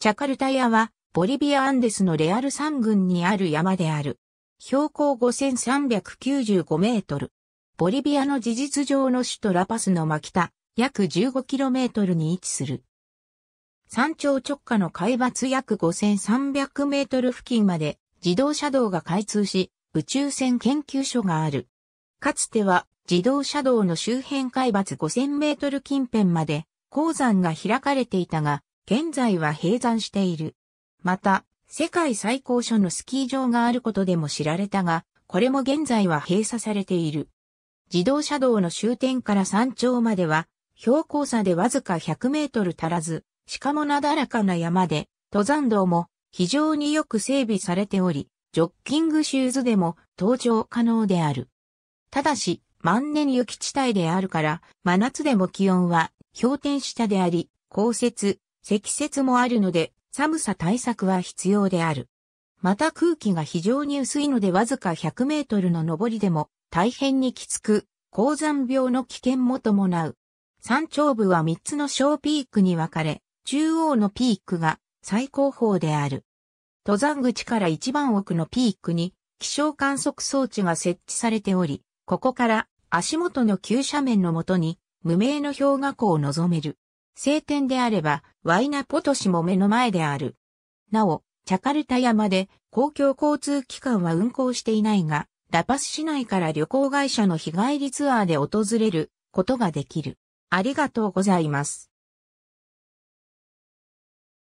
チャカルタヤは、ボリビアアンデスのレアル山群にある山である。標高5395メートル。ボリビアの事実上の首都ラパスの真北、約1 5トルに位置する。山頂直下の海抜約5300メートル付近まで自動車道が開通し、宇宙船研究所がある。かつては自動車道の周辺海抜5000メートル近辺まで鉱山が開かれていたが、現在は閉山している。また、世界最高所のスキー場があることでも知られたが、これも現在は閉鎖されている。自動車道の終点から山頂までは、標高差でわずか100メートル足らず、しかもなだらかな山で、登山道も非常によく整備されており、ジョッキングシューズでも登場可能である。ただし、万年雪地帯であるから、真夏でも気温は氷点下であり、降雪、積雪もあるので、寒さ対策は必要である。また空気が非常に薄いのでわずか100メートルの上りでも大変にきつく、高山病の危険も伴う。山頂部は3つの小ピークに分かれ、中央のピークが最高峰である。登山口から一番奥のピークに気象観測装置が設置されており、ここから足元の急斜面のもとに無名の氷河湖を望める。晴天であれば、ワイナポトシも目の前である。なお、チャカルタ山で公共交通機関は運行していないが、ラパス市内から旅行会社の日帰りツアーで訪れることができる。ありがとうございます。